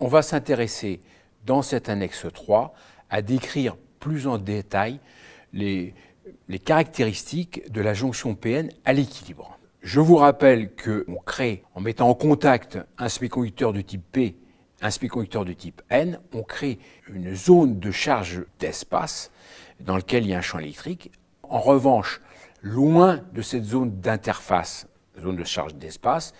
on va s'intéresser dans cet annexe 3 à décrire plus en détail les, caractéristiques de la jonction PN à l'équilibre. Je vous rappelle on crée, en mettant en contact un semi-conducteur de type P, un semi-conducteur de type N, on crée une zone de charge d'espace dans laquelle il y a un champ électrique. En revanche, loin de cette zone d'interface, zone de charge d'espace,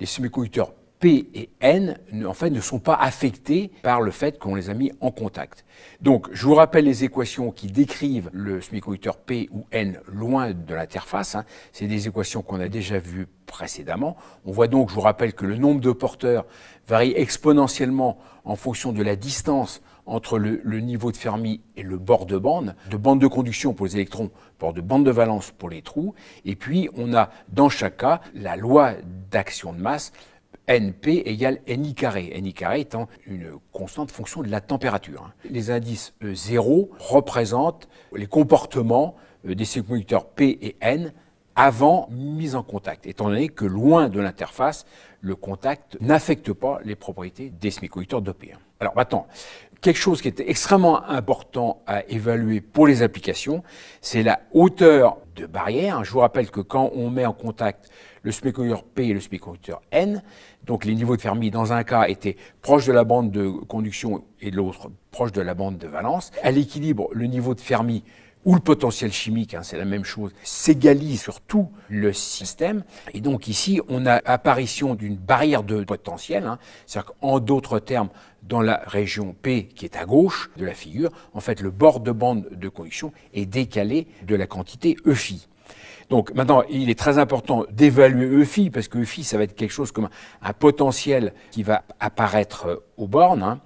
les semi-conducteurs P et N, en fait, ne sont pas affectés par le fait qu'on les a mis en contact. Donc, je vous rappelle les équations qui décrivent le semi-conducteur P ou N loin de l'interface. Hein. C'est des équations qu'on a déjà vues précédemment. On voit donc, je vous rappelle que le nombre de porteurs varie exponentiellement en fonction de la distance entre le, le, niveau de Fermi et le bord de bande, de bande de conduction pour les électrons, bord de bande de valence pour les trous, et puis on a dans chaque cas la loi d'action de masse NP égale NI carré, NI carré étant une constante fonction de la température. Hein. Les indices 0 euh, représentent les comportements euh, des semi-conducteurs P et N avant mise en contact, étant donné que loin de l'interface, le contact n'affecte pas les propriétés des semi-conducteurs dopés. Alors maintenant, quelque chose qui est extrêmement important à évaluer pour les applications, c'est la hauteur de barrière. Je vous rappelle que quand on met en contact le semi-conducteur P et le semi-conducteur N, donc les niveaux de Fermi dans un cas étaient proches de la bande de conduction et l'autre proche de la bande de valence, à l'équilibre, le niveau de Fermi ou le potentiel chimique, hein, c'est la même chose, s'égalise sur tout le système. Et donc ici, on a apparition d'une barrière de potentiel, hein, c'est-à-dire qu'en d'autres termes, dans la région P qui est à gauche de la figure, en fait, le bord de bande de conduction est décalé de la quantité E Donc maintenant, il est très important d'évaluer EFI, parce que EFI, ça va être quelque chose comme un potentiel qui va apparaître euh, aux bornes. Hein.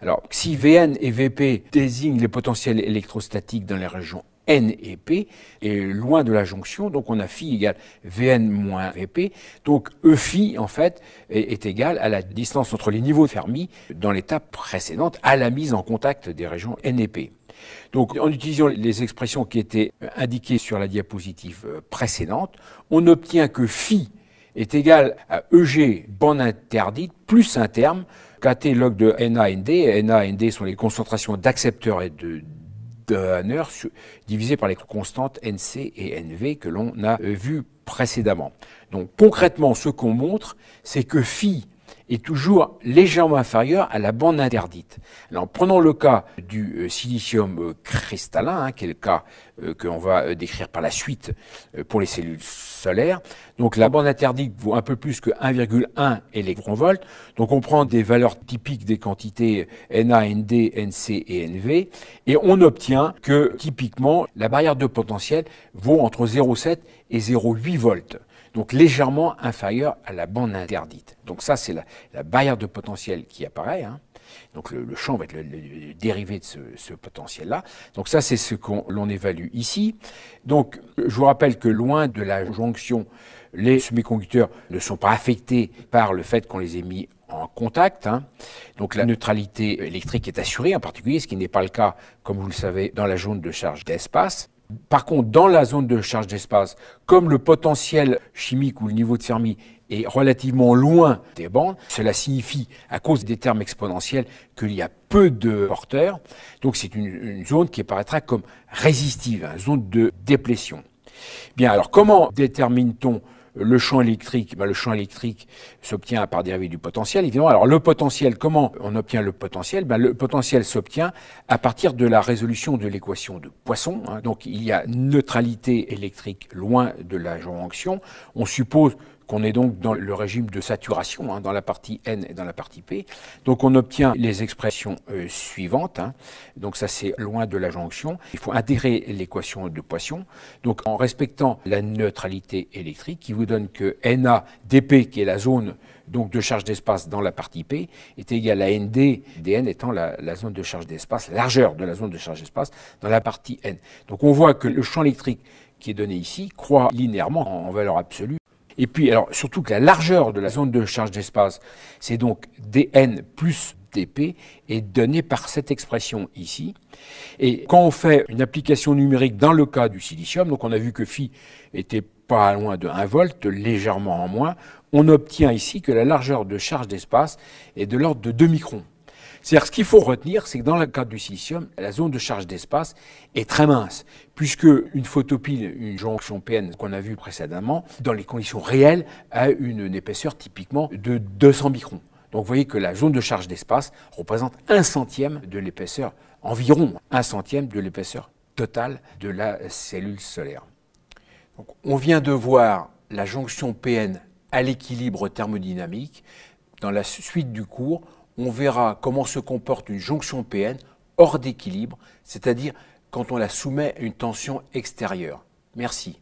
Alors, si VN et VP désignent les potentiels électrostatiques dans les régions N et P est loin de la jonction, donc on a phi égale Vn moins Vp. Donc E phi, en fait, est, égal à la distance entre les niveaux de Fermi dans l'étape précédente à la mise en contact des régions N et P. Donc, en utilisant les expressions qui étaient indiquées sur la diapositive euh, précédente, on obtient que phi est égal à EG bande interdite plus un terme KT log de NAND. NAND sont les concentrations d'accepteurs et de divisé par les constantes NC et NV que l'on a euh, vu précédemment. Donc concrètement, ce qu'on montre, c'est que phi est toujours légèrement inférieur à la bande interdite. Alors prenons le cas du euh, silicium euh, cristallin, hein, qui est le cas euh, l'on va euh, décrire par la suite euh, pour les cellules solaires. Donc la bande interdite vaut un peu plus que 1,1 électron-volts. Donc on prend des valeurs typiques des quantités Na, Nd, Nc et Nv et on obtient que typiquement la barrière de potentiel vaut entre 0,7 et 0,8 volts. Donc légèrement inférieure à la bande interdite. Donc ça c'est la, la, barrière de potentiel qui apparaît. Hein. Donc le, champ va être le, dérivé de ce, potentiel-là. Donc ça, c'est ce qu'on l'on évalue ici. Donc je vous rappelle que loin de la jonction, les semi-conducteurs ne sont pas affectés par le fait qu'on les ait mis en contact. Hein. Donc la neutralité électrique est assurée, en particulier ce qui n'est pas le cas, comme vous le savez, dans la zone de charge d'espace. Par contre, dans la zone de charge d'espace, comme le potentiel chimique ou le niveau de Fermi est relativement loin des bandes, cela signifie, à cause des termes exponentiels, qu'il y a peu de porteurs. Donc c'est une, zone qui apparaîtra comme résistive, une zone de déplétion. Bien, alors comment détermine-t-on le champ électrique, bah, le champ électrique s'obtient par dérivée du potentiel, évidemment. Alors le potentiel, comment on obtient le potentiel bah, Le potentiel s'obtient à partir de la résolution de l'équation de Poisson. Hein. Donc il y a neutralité électrique loin de la jonction. On suppose qu'on est donc dans le régime de saturation, hein, dans la partie N et dans la partie P. Donc on obtient les expressions euh, suivantes. Hein. Donc ça c'est loin de la jonction. Il faut intégrer l'équation de Poisson. Donc en respectant la neutralité électrique qui vous donne que Na dP, qui est la zone donc de charge d'espace dans la partie P, est égal à ND, DN étant la, la zone de charge d'espace, largeur de la zone de charge d'espace dans la partie N. Donc on voit que le champ électrique qui est donné ici croît linéairement en valeur absolue et puis, alors, surtout que la largeur de la zone de charge d'espace, c'est donc dn plus dp, est donnée par cette expression ici. Et quand on fait une application numérique dans le cas du silicium, donc on a vu que phi était pas loin de 1 volt, légèrement en moins, on obtient ici que la largeur de charge d'espace est de l'ordre de 2 microns. C'est-à-dire, ce qu'il faut retenir, c'est que dans le cadre du silicium, la zone de charge d'espace est très mince, puisque une photopile, une jonction PN qu'on a vue précédemment, dans les conditions réelles, a une, épaisseur typiquement de 200 microns. Donc vous voyez que la zone de charge d'espace représente un centième de l'épaisseur, environ un centième de l'épaisseur totale de la cellule solaire. on vient de voir la jonction PN à l'équilibre thermodynamique. Dans la suite du cours, on verra comment se comporte une jonction PN hors d'équilibre, c'est-à-dire quand on la soumet à une tension extérieure. Merci.